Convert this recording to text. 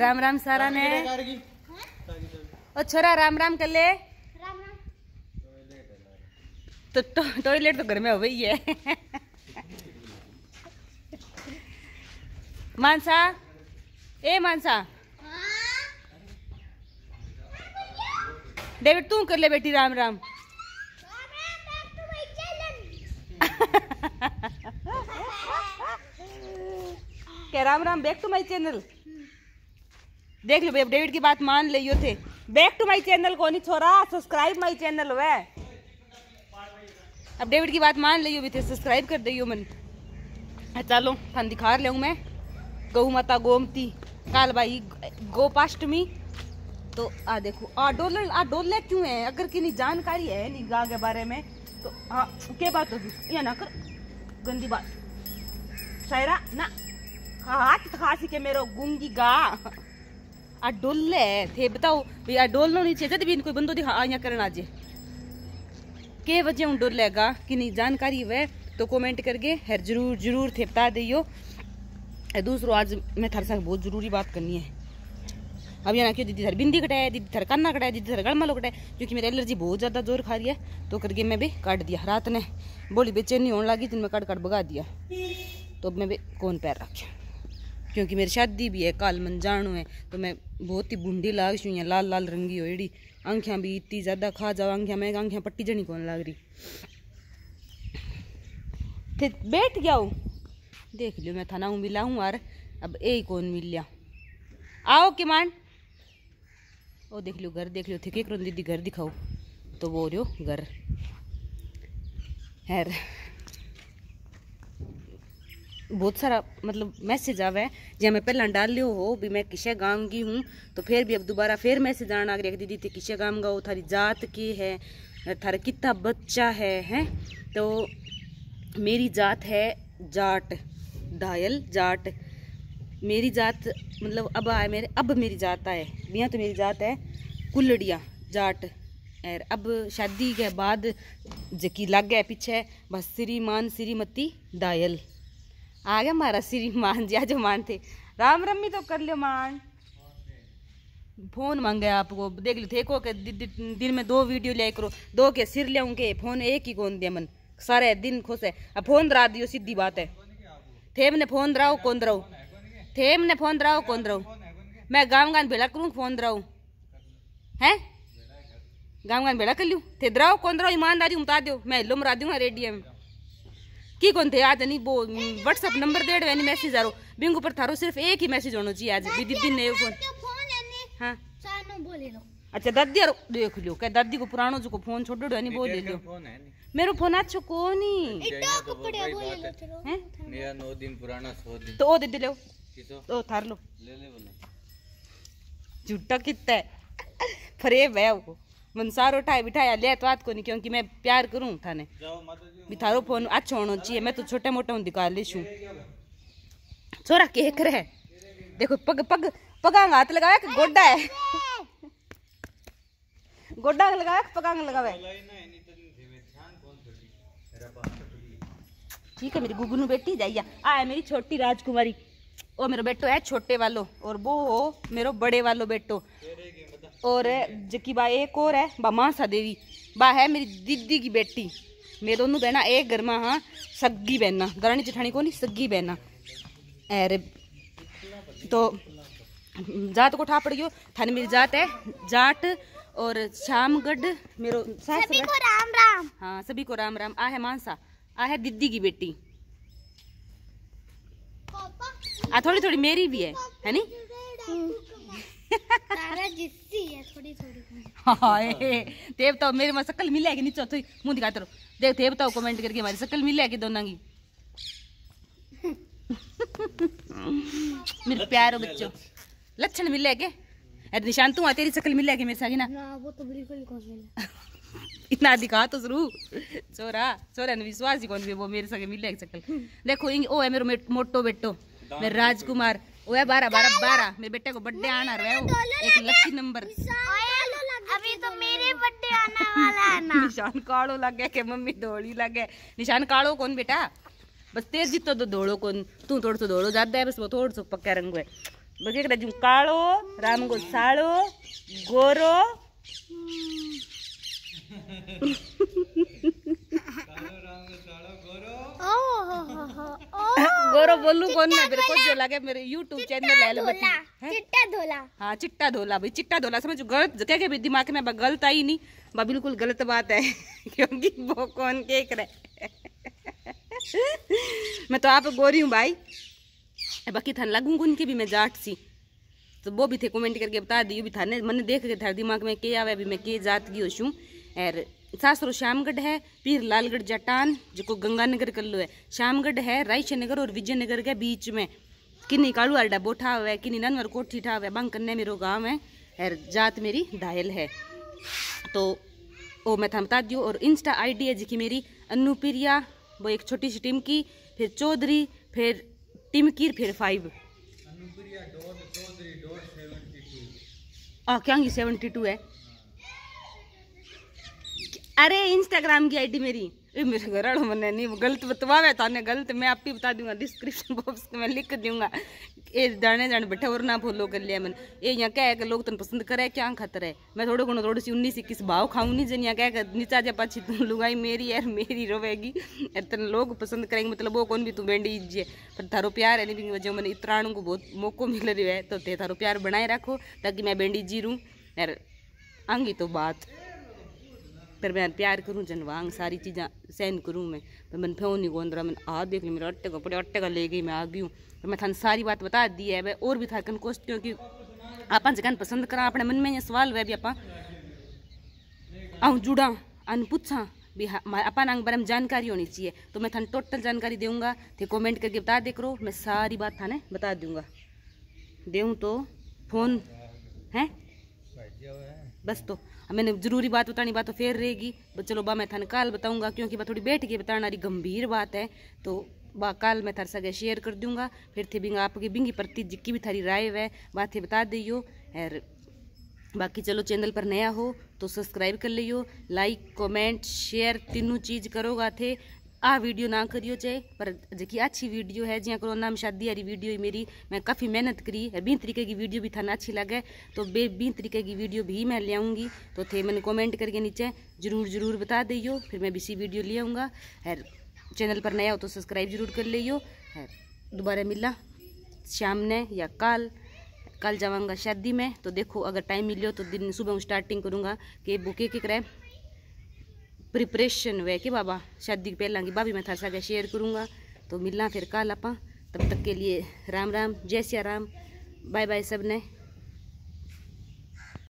राम राम सारा ने और छोरा राम राम कर ले तो, तो टॉयलेट तो घर में हो गई है मानसा ए मानसा डेविड तू कर ले बेटी राम राम राम राम बैक टू माई चैनल देख लो भाई डेविड की बात मान ले यो थे बैक टू माय चैनल को नहीं छोरा सब्सक्राइब माय चैनल वे अब डेविड की बात मान लियो भी थे सब्सक्राइब कर दियो मन अच्छा, चलो थान दिखा लूँ मैं गौ माता गोमती काल भाई गोपाष्टमी तो आ देखो आ डोले आ डोले क्यों है अगर कि नहीं जानकारी है नहीं गा के बारे में तो हाँ के बात होगी या ना कर गंदी बात शायरा ना हाथ खासी के मेरे गुंगी गा डोले थे बताओ भैया डोल नहीं चाहिए जब भी कोई बंदो दिखा यहाँ करना आज के वजह हूँ डोलेगा कि नहीं जानकारी वह तो कमेंट करके हर जरूर जरूर थे बता दियो दूसरों आज मैं थर साथ बहुत जरूरी बात करनी है अब यहाँ क्यों दीदी थर बिंदी कटाया दीदी थर काना कटाया दीदी थर गड़मा लो कटाया क्योंकि मेरी एलर्जी बहुत ज़्यादा जोर खा रही है तो करके मैं भी काट दिया रात ने बोली बेचैनी होने लगी जिनमें काट काट भगा दिया तो मैं भी कौन पैर रखे क्योंकि मेरी शादी भी है काल मन जानो है तो मैं बहुत ही बूंदी लाग छू या लाल लाल रंगी हो जड़ी आंखियाँ भी इतनी ज़्यादा खा जाओ आंखियाँ मैं आंखियाँ पट्टी जनी कौन लाग रही थे बैठ गया हो देख लियो मैं थाना हूँ मिला हूँ यार अब ए कौन मिल लिया आओ मान ओ देख लियो घर देख लियो थे कि दीदी घर दिखाओ तो वो हो घर है बहुत सारा मतलब मैसेज आवे जे हमें पहला डाल लो हो भी मैं किसे गाँव की हूँ तो फिर भी अब दोबारा फिर मैसेज आना अगर दीदी थी किसे गाँव गाओ हो थारी जात की है थारा कितना बच्चा है हैं तो मेरी जात है जाट दायल जाट मेरी जात मतलब अब आए मेरे अब मेरी जात आए बिया तो मेरी जात है कुलड़िया जाट एर अब शादी के बाद जकी गया पीछे बस श्री मान श्रीमती दायल आ गया हमारा श्री मान जी आज मान थे राम रमी तो कर लियो मान फोन मांगे आपको देख लो देखो के दि, दि, दि, दिन में दो वीडियो लिया करो दो के सिर लिया के फोन एक ही कौन दिया मन सारे दिन खुश है अब फोन दरा दियो सीधी बात है थे मैंने फोन दराओ कौन दराओ थे मैंने फोन दराओ कौन दराओ मैं गाँव गाँव भेड़ा करूँ फोन दराओ हैं गाँव गाँव भेड़ा कर लूँ थे दराओ कौन दराओ ईमानदारी उमता दो मैं लुमरा मरा दूंगा रेडियो में की कौन थे आज नहीं वो व्हाट्सअप नंबर दे यानी मैसेज आ रो बिंगू पर थारो सिर्फ एक ही मैसेज होना चाहिए आज भी दीदी ने फोन हाँ अच्छा दादी यार देख लियो क्या दादी को पुरानो जो को फोन छोड़ दो नहीं वो ले लियो मेरो फोन अच्छो को नहीं मेरा नौ दिन पुराना सो दिन तो ओ दे ले तो थार लो ले ले बोले झूठा कितना है फरेब है वो मन सारो उठाया बिठाया ले तो बात को नहीं क्योंकि मैं प्यार करूँ थाने भी थारो फोन अच्छा होना चाहिए मैं तो छोटे मोटे हूँ दिखा ले छू छोरा के करे देखो पग पग पगांग हाथ लगाया कि गोडा है गोडा लगाया कि पगांग लगावे ठीक है मेरी गुगनू बेटी जाइया आ है मेरी छोटी राजकुमारी ओ मेरा बेटो है छोटे वालो और वो हो मेरा बड़े वालो बेटो और जकी बा एक और है बा मांसा देवी बा है मेरी दीदी की बेटी मेरे दोनों बहना एक गर्मा हाँ सगी बहना दरानी जठानी को नहीं सगी बहना अरे तो जात को ठा गयो थाने मेरी जात है जाट और श्यामगढ़ मेरो सभी को राम राम हाँ सभी को राम राम आ है मानसा आ है दीदी की बेटी आ थोड़ी थोड़ी मेरी भी है है नहीं ते मेरे मैं सकल मिले कि नीचे मुंह मुँह दिखाते रहो देख ते कमेंट करके हमारी सकल मिले कि दोनों की मेरे प्यारो बच्चो लक्षण मिले के अरे तो निशान तू हाँ, तेरी शक्ल मिले के मेरे साथ ना वो तो बिल्कुल इतना दिखा तो जरूर चोरा चोरा ने विश्वास ही कौन भी वो मेरे संग मिले शक्ल देखो इंग ओ है मेरे मोटो बेटो मेरे राजकुमार वो है बारह बारह बारह मेरे बेटे को बर्थडे आना रहे एक लकी नंबर बर्थडे आने वाला है ना निशान काड़ो लगे के मम्मी धोली लगे निशान काड़ो कौन बेटा बस तेज जितो तो धोड़ो कौन तू थोड़ा सो धोड़ो ज्यादा है बस वो थोड़ा सो पक्का रंग है बस एक जू काड़ो राम को साड़ो गोरो गौरव बोलू कौन ना मेरे को जो लगे मेरे यूट्यूब चैनल है चिट्टा धोला हाँ चिट्टा धोला भाई चिट्टा धोला समझ गलत कह के भी दिमाग में गलत आई नहीं बा बिल्कुल गलत बात है क्योंकि वो कौन केक रहे मैं तो आप गोरी हूँ भाई बाकी थन थान लगूँ उनकी भी मैं जाट सी तो वो भी थे कमेंट करके बता दी भी थाने मैंने देख के थार दिमाग में के आवे अभी मैं के जात की होशूँ और सासरो श्यामगढ़ है पीर लालगढ़ जटान जो गंगानगर कल्लो है श्यामगढ़ है रायशनगर और विजयनगर के बीच में किन्नी कालू अड्डा बोठा हुआ है किन्नी ननवर कोठी हुआ है बंग कन्या मेरो गाँव है और जात मेरी दायल है तो वो मैं बता दियो और इंस्टा आईडी है जिकी मेरी अनुप्रिया वो एक छोटी सी टिमकी फिर चौधरी फिर टिमकीर फिर फाइव आ क्या सेवेंटी टू है अरे इंस्टाग्राम की आईडी मेरी मेरे घर मैंने नहीं गलत बतवा है तो थाने गलत मैं आप ही बता दूंगा डिस्क्रिप्शन बॉक्स में लिख दूंगा ये जाने जाने बैठे और ना फॉलो कर लिया मैंने ये यहाँ क्या है कि लोग तुम पसंद करे क्या खतर है मैं थोड़े घोड़ो थोड़ी सी उन्नीस इक्कीस भाव खाऊँ नहीं जन यहाँ क्या कर नीचा जा पाछी तुम लुगाई मेरी यार मेरी रोवेगी तेन लोग पसंद करेंगे मतलब वो कौन भी तू बेंडी इज्जे पर थारो प्यार है नहीं जो मैंने इतराणु को बहुत मौको मिल रही है तो ते थारो प्यार बनाए रखो ताकि मैं बेंडी जी रूँ यार आंगी तो बात पर मैं प्यार करूँ जन वांग सारी चीज़ा सहन करूँ मैं पर मैंने फोन नहीं गोंद रहा मैंने आ देख ली मेरे अट्टे को पड़े अट्टे का ले गई मैं आ गई हूँ पर मैं थान सारी बात बता दी है वह और भी था कन कोश क्योंकि आप जगह पसंद करा अपने मन में सवाल वह भी आप आऊँ जुड़ा अन पूछा भी अपन अंग बारे में जानकारी होनी चाहिए तो मैं थान टोटल जानकारी दूंगा थे कमेंट करके बता दे करो मैं सारी बात थाने बता दूंगा देऊँ तो फोन है बस तो मैंने जरूरी बात बतानी बात तो फिर रहेगी चलो बा मैं थाने कल बताऊंगा क्योंकि बा थोड़ी बैठ के बताना रही गंभीर बात है तो बा कल मैं थार सगे शेयर कर दूंगा फिर थे बिंग आपकी बिंगी प्रति जिक्की भी थारी राय है बात थे बता दियो और बाकी चलो चैनल पर नया हो तो सब्सक्राइब कर लियो लाइक कमेंट शेयर तीनों चीज़ करोगा थे आ वीडियो ना करियो चाहे पर जी अच्छी वीडियो है जी कोरोना में शादी हरी वीडियो मेरी मैं काफ़ी मेहनत करी है बीन तरीके की वीडियो भी थाना अच्छी लगे तो बे बीन तरीके की वीडियो भी मैं ले आऊँगी तो थे मैंने कमेंट करके नीचे ज़रूर ज़रूर बता दियो फिर मैं बीसी वीडियो ले आऊँगा है चैनल पर नया हो तो सब्सक्राइब जरूर कर लियो है दोबारा मिला शाम ने या कल कल जाऊँगा शादी में तो देखो अगर टाइम मिले तो दिन सुबह स्टार्टिंग करूँगा कि बुके के, कराए प्रिपरेशन वे कि बाबा शादी पहला की भाभी मैं थर सा शेयर करूँगा तो मिलना फिर कल आप तब तक के लिए राम राम जय सिया राम बाय बाय सब ने